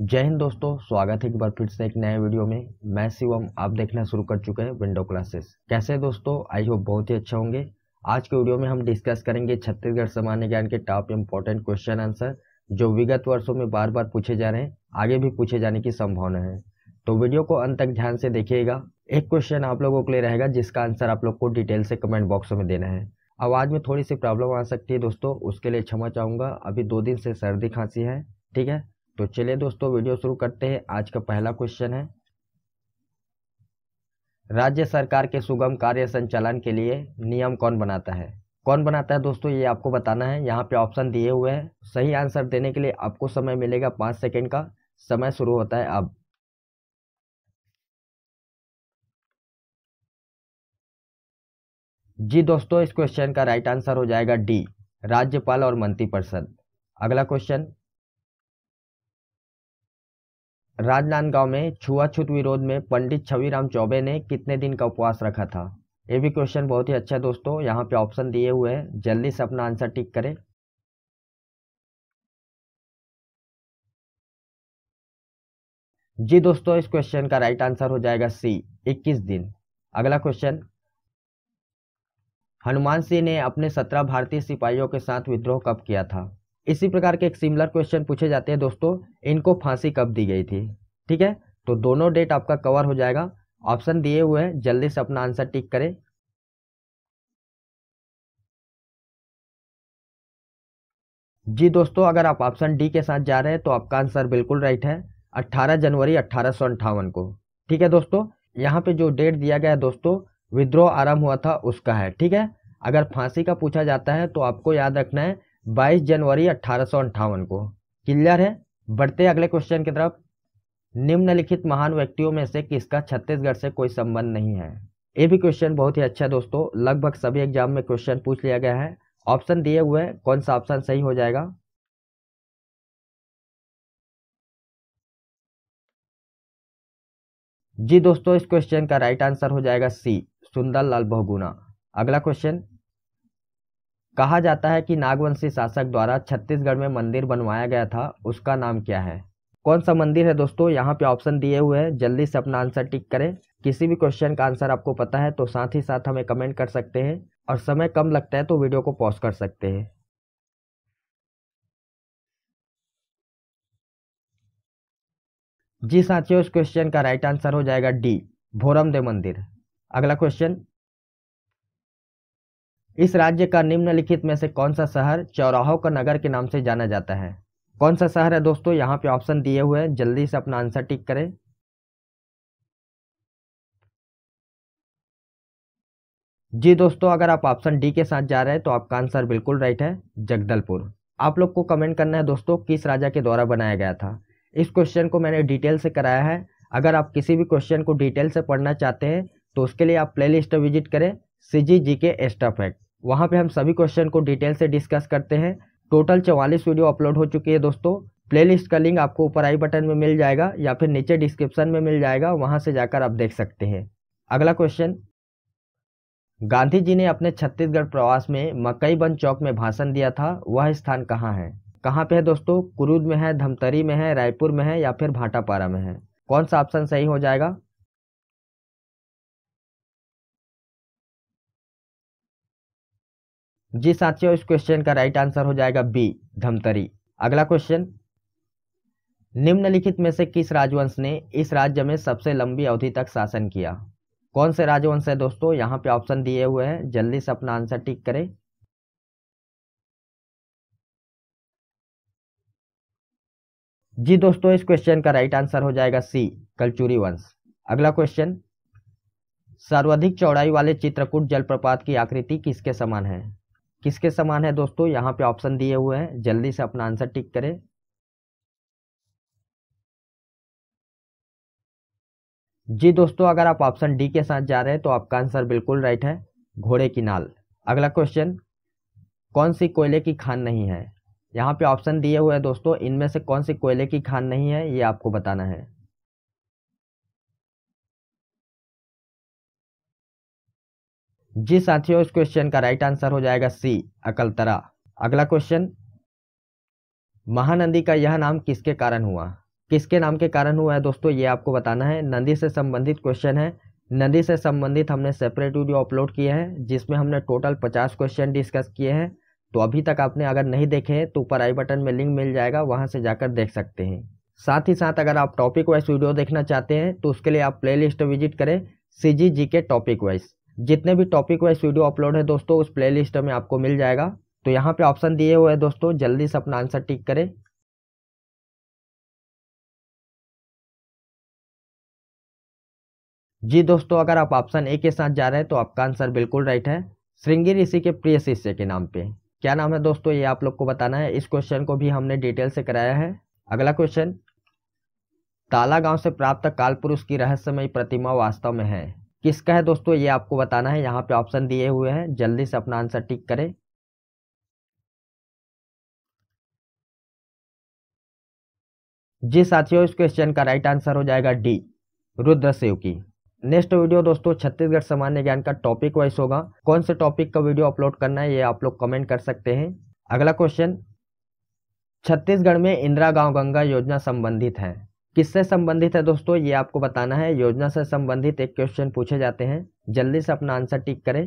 जय हिंद दोस्तों स्वागत है एक बार फिर से एक नए वीडियो में मैं शिवम आप देखना शुरू कर चुके हैं विंडो क्लासेस कैसे दोस्तों आई होप बहुत ही अच्छे होंगे आज के वीडियो में हम डिस्कस करेंगे छत्तीसगढ़ सामान्य ज्ञान के टॉप इम्पोर्टेंट क्वेश्चन आंसर जो विगत वर्षों में बार बार पूछे जा रहे हैं आगे भी पूछे जाने की संभावना है तो वीडियो को अंत तक ध्यान से देखिएगा एक क्वेश्चन आप लोगों के लिए रहेगा जिसका आंसर आप लोग को डिटेल से कमेंट बॉक्स में देना है आवाज़ में थोड़ी सी प्रॉब्लम आ सकती है दोस्तों उसके लिए क्षमा चाहूँगा अभी दो दिन से सर्दी खांसी है ठीक है तो चलिए दोस्तों वीडियो शुरू करते हैं आज का पहला क्वेश्चन है राज्य सरकार के सुगम कार्य संचालन के लिए नियम कौन बनाता है कौन बनाता है दोस्तों ये आपको बताना है यहाँ पे ऑप्शन दिए हुए हैं सही आंसर देने के लिए आपको समय मिलेगा पाँच सेकेंड का समय शुरू होता है अब जी दोस्तों इस क्वेश्चन का राइट आंसर हो जाएगा डी राज्यपाल और मंत्रिपरिषद अगला क्वेश्चन राजनांदगांव में छुआछूत विरोध में पंडित छविराम चौबे ने कितने दिन का उपवास रखा था ये भी क्वेश्चन बहुत ही अच्छा है दोस्तों यहाँ पे ऑप्शन दिए हुए हैं जल्दी से अपना आंसर टिक करें जी दोस्तों इस क्वेश्चन का राइट आंसर हो जाएगा सी 21 दिन अगला क्वेश्चन हनुमान सिंह ने अपने सत्रह भारतीय सिपाहियों के साथ विद्रोह कब किया था इसी प्रकार के एक सिमिलर क्वेश्चन पूछे जाते हैं दोस्तों इनको फांसी कब दी गई थी ठीक है तो दोनों डेट आपका कवर हो जाएगा ऑप्शन दिए हुए हैं जल्दी से अपना आंसर टिक करें जी दोस्तों अगर आप ऑप्शन डी के साथ जा रहे हैं तो आपका आंसर बिल्कुल राइट है 18 जनवरी अट्ठारह को ठीक है दोस्तों यहाँ पे जो डेट दिया गया है दोस्तों विद्रोह आरंभ हुआ था उसका है ठीक है अगर फांसी का पूछा जाता है तो आपको याद रखना है 22 जनवरी अठारह को क्लियर है बढ़ते अगले क्वेश्चन की तरफ निम्नलिखित महान व्यक्तियों में से किसका छत्तीसगढ़ से कोई संबंध नहीं है ये भी क्वेश्चन बहुत ही अच्छा है दोस्तों लगभग सभी एग्जाम में क्वेश्चन पूछ लिया गया है ऑप्शन दिए हुए कौन सा ऑप्शन सही हो जाएगा जी दोस्तों इस क्वेश्चन का राइट आंसर हो जाएगा सी सुंदरलाल बहुगुना अगला क्वेश्चन कहा जाता है कि नागवंशी शासक द्वारा छत्तीसगढ़ में मंदिर बनवाया गया था उसका नाम क्या है कौन सा मंदिर है दोस्तों यहाँ पे ऑप्शन दिए हुए हैं जल्दी से अपना आंसर टिक करें किसी भी क्वेश्चन का आंसर आपको पता है तो साथ ही साथ हमें कमेंट कर सकते हैं और समय कम लगता है तो वीडियो को पॉज कर सकते हैं जी साथियों इस क्वेश्चन का राइट आंसर हो जाएगा डी भोरमदेव मंदिर अगला क्वेश्चन इस राज्य का निम्नलिखित में से कौन सा शहर चौराहों का नगर के नाम से जाना जाता है कौन सा शहर है दोस्तों यहाँ पे ऑप्शन दिए हुए हैं जल्दी से अपना आंसर टिक करें जी दोस्तों अगर आप ऑप्शन डी के साथ जा रहे हैं तो आपका आंसर बिल्कुल राइट है जगदलपुर आप लोग को कमेंट करना है दोस्तों किस राजा के द्वारा बनाया गया था इस क्वेश्चन को मैंने डिटेल से कराया है अगर आप किसी भी क्वेश्चन को डिटेल से पढ़ना चाहते हैं तो उसके लिए आप प्लेलिस्ट विजिट करें सी जी जी के एस्टाफेक्ट वहाँ पे हम सभी क्वेश्चन को डिटेल से डिस्कस करते हैं टोटल चवालीस वीडियो अपलोड हो चुकी है दोस्तों प्लेलिस्ट का लिंक आपको ऊपर आई बटन में मिल जाएगा या फिर नीचे डिस्क्रिप्शन में मिल जाएगा वहाँ से जाकर आप देख सकते हैं अगला क्वेश्चन गांधी जी ने अपने छत्तीसगढ़ प्रवास में मकई बन चौक में भाषण दिया था वह स्थान कहाँ है कहाँ पे है दोस्तों कुरूद में है धमतरी में है रायपुर में है या फिर भाटापारा में है कौन सा ऑप्शन सही हो जाएगा जी साथियों इस क्वेश्चन का राइट आंसर हो जाएगा बी धमतरी अगला क्वेश्चन निम्नलिखित में से किस राजवंश ने इस राज्य में सबसे लंबी अवधि तक शासन किया कौन से राजवंश है दोस्तों यहाँ पे ऑप्शन दिए हुए हैं जल्दी से अपना आंसर टिक करें जी दोस्तों इस क्वेश्चन का राइट आंसर हो जाएगा सी कलचूरी वंश अगला क्वेश्चन सर्वाधिक चौड़ाई वाले चित्रकूट जलप्रपात की आकृति किसके समान है किसके समान है दोस्तों यहाँ पे ऑप्शन दिए हुए हैं जल्दी से अपना आंसर टिक करें जी दोस्तों अगर आप ऑप्शन डी के साथ जा रहे हैं तो आपका आंसर बिल्कुल राइट है घोड़े की नाल अगला क्वेश्चन कौन सी कोयले की खान नहीं है यहाँ पे ऑप्शन दिए हुए हैं दोस्तों इनमें से कौन सी कोयले की खान नहीं है ये आपको बताना है जी साथियों इस क्वेश्चन का राइट आंसर हो जाएगा सी अकलतरा अगला क्वेश्चन महानंदी का यह नाम किसके कारण हुआ किसके नाम के कारण हुआ है दोस्तों ये आपको बताना है नदी से संबंधित क्वेश्चन है नदी से संबंधित हमने सेपरेट वीडियो अपलोड किए हैं जिसमें हमने टोटल पचास क्वेश्चन डिस्कस किए हैं तो अभी तक आपने अगर नहीं देखे हैं तो ऊपर आई बटन में लिंक मिल जाएगा वहां से जाकर देख सकते हैं साथ ही साथ अगर आप टॉपिक वाइज वीडियो देखना चाहते हैं तो उसके लिए आप प्लेलिस्ट विजिट करें सी जी के टॉपिक वाइज जितने भी टॉपिक वाइज वीडियो अपलोड है दोस्तों उस प्लेलिस्ट में आपको मिल जाएगा तो यहाँ पे ऑप्शन दिए हुए हैं दोस्तों जल्दी से अपना आंसर टिक करें जी दोस्तों अगर आप ऑप्शन ए के साथ जा रहे हैं तो आपका आंसर बिल्कुल राइट है श्रृंगी ऋषि के प्रिय शिष्य के नाम पे क्या नाम है दोस्तों ये आप लोग को बताना है इस क्वेश्चन को भी हमने डिटेल से कराया है अगला क्वेश्चन ताला गांव से प्राप्त काल पुरुष की रहस्यमयी प्रतिमा वास्तव में है किसका है दोस्तों ये आपको बताना है यहाँ पे ऑप्शन दिए हुए हैं जल्दी से अपना आंसर टिक करें जी साथियों इस क्वेश्चन का राइट आंसर हो जाएगा डी रुद्र सेव की नेक्स्ट वीडियो दोस्तों छत्तीसगढ़ सामान्य ज्ञान का टॉपिक वाइज होगा कौन से टॉपिक का वीडियो अपलोड करना है ये आप लोग कमेंट कर सकते हैं अगला क्वेश्चन छत्तीसगढ़ में इंदिरा गांव गंगा योजना संबंधित है किससे संबंधित है दोस्तों ये आपको बताना है योजना से संबंधित एक क्वेश्चन पूछे जाते हैं जल्दी से अपना आंसर टिक करें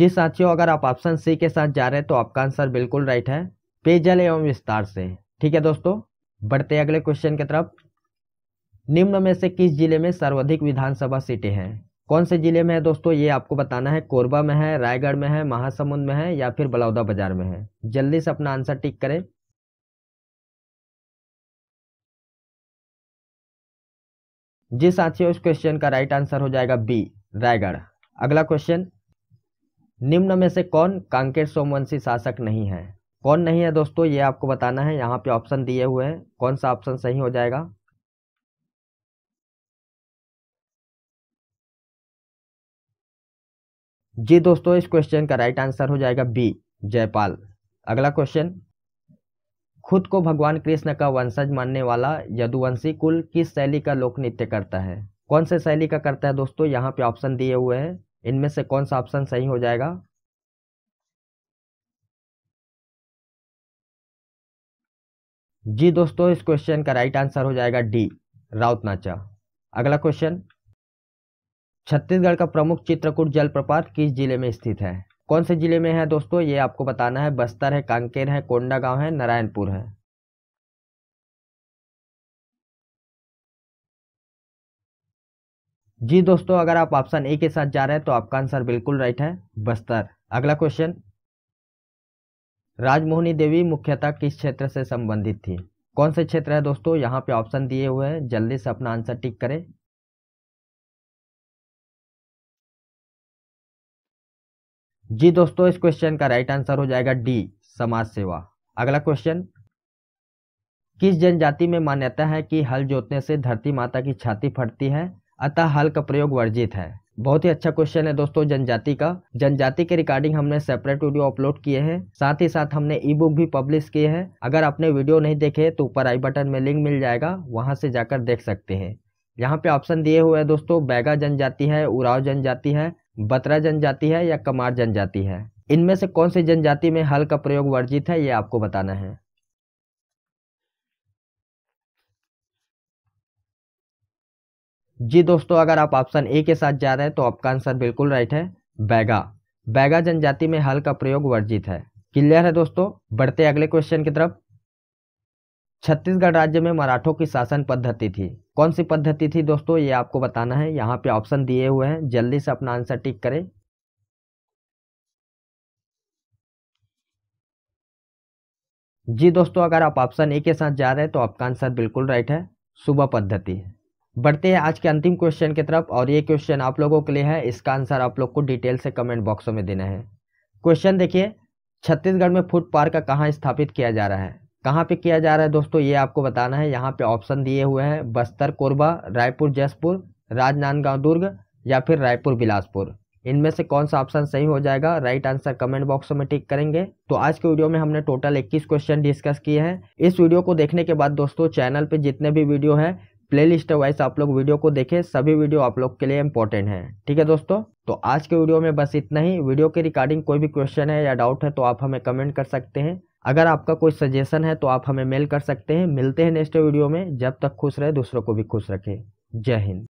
जी साथियों अगर आप ऑप्शन सी के साथ जा रहे हैं तो आपका आंसर बिल्कुल राइट है पेयजल एवं विस्तार से ठीक है दोस्तों बढ़ते अगले क्वेश्चन की तरफ निम्न में से किस जिले में सर्वाधिक विधानसभा सीटें हैं कौन से ज़िले में है दोस्तों ये आपको बताना है कोरबा में है रायगढ़ में है महासमुंद में है या फिर बलौदा बाजार में है जल्दी से अपना आंसर टिक करें जी साथियों इस क्वेश्चन का राइट आंसर हो जाएगा बी रायगढ़ अगला क्वेश्चन निम्न में से कौन कांकेर सोमवंशी शासक नहीं है कौन नहीं है दोस्तों ये आपको बताना है यहाँ पे ऑप्शन दिए हुए हैं कौन सा ऑप्शन सही हो जाएगा जी दोस्तों इस क्वेश्चन का राइट आंसर हो जाएगा बी जयपाल अगला क्वेश्चन खुद को भगवान कृष्ण का वंशज मानने वाला यदुवंशी कुल किस शैली का लोक नृत्य करता है कौन से शैली का करता है दोस्तों यहाँ पे ऑप्शन दिए हुए हैं इनमें से कौन सा ऑप्शन सही हो जाएगा जी दोस्तों इस क्वेश्चन का राइट आंसर हो जाएगा डी राउत नाचा अगला क्वेश्चन छत्तीसगढ़ का प्रमुख चित्रकूट जलप्रपात किस जिले में स्थित है कौन से जिले में है दोस्तों ये आपको बताना है बस्तर है कांकेर है कोंडा गांव है नारायणपुर है जी दोस्तों अगर आप ऑप्शन ए के साथ जा रहे हैं तो आपका आंसर बिल्कुल राइट है बस्तर अगला क्वेश्चन राजमोहनी देवी मुख्यतः किस क्षेत्र से संबंधित थी कौन से क्षेत्र है दोस्तों यहाँ पे ऑप्शन दिए हुए हैं जल्दी से अपना आंसर टिक करें जी दोस्तों इस क्वेश्चन का राइट आंसर हो जाएगा डी समाज सेवा अगला क्वेश्चन किस जनजाति में मान्यता है कि हल जोतने से धरती माता की छाती फटती है अतः हल का प्रयोग वर्जित है बहुत ही अच्छा क्वेश्चन है दोस्तों जनजाति का जनजाति के रिकॉर्डिंग हमने सेपरेट वीडियो अपलोड किए हैं साथ ही साथ हमने ई बुक भी पब्लिश किए हैं अगर आपने वीडियो नहीं देखे तो ऊपर आई बटन में लिंक मिल जाएगा वहां से जाकर देख सकते हैं यहाँ पे ऑप्शन दिए हुए हैं दोस्तों बैगा जनजाति है उराव जनजाति है बतरा जनजाति है या कमार जनजाति है इनमें से कौन सी जनजाति में हल का प्रयोग वर्जित है ये आपको बताना है जी दोस्तों अगर आप ऑप्शन ए के साथ जा रहे हैं तो आपका आंसर बिल्कुल राइट है बैगा बैगा जनजाति में हल का प्रयोग वर्जित है क्लियर है दोस्तों बढ़ते अगले क्वेश्चन की तरफ छत्तीसगढ़ राज्य में मराठों की शासन पद्धति थी कौन सी पद्धति थी दोस्तों ये आपको बताना है यहाँ पे ऑप्शन दिए हुए हैं जल्दी से अपना आंसर टिक करें जी दोस्तों अगर आप ऑप्शन ए के साथ जा रहे हैं तो आपका आंसर बिल्कुल राइट है सुबह पद्धति बढ़ते हैं आज के अंतिम क्वेश्चन की तरफ और ये क्वेश्चन आप लोगों के लिए है इसका आंसर आप लोग को डिटेल से कमेंट बॉक्स में देना है क्वेश्चन देखिए छत्तीसगढ़ में फूड पार्क कहाँ स्थापित किया जा रहा है कहाँ पे किया जा रहा है दोस्तों ये आपको बताना है यहाँ पे ऑप्शन दिए हुए हैं बस्तर कोरबा रायपुर जसपुर राजनांदगांव दुर्ग या फिर रायपुर बिलासपुर इनमें से कौन सा ऑप्शन सही हो जाएगा राइट आंसर कमेंट बॉक्स में टिक करेंगे तो आज के वीडियो में हमने टोटल 21 क्वेश्चन डिस्कस किए हैं इस वीडियो को देखने के बाद दोस्तों चैनल पे जितने भी वीडियो हैं लिस्ट वाइज आप लोग वीडियो को देखें सभी वीडियो आप लोग के लिए इंपॉर्टेंट है ठीक है दोस्तों तो आज के वीडियो में बस इतना ही वीडियो के रिकॉर्डिंग कोई भी क्वेश्चन है या डाउट है तो आप हमें कमेंट कर सकते हैं अगर आपका कोई सजेशन है तो आप हमें मेल कर सकते हैं मिलते हैं नेक्स्ट वीडियो में जब तक खुश रहे दूसरों को भी खुश रखें जय हिंद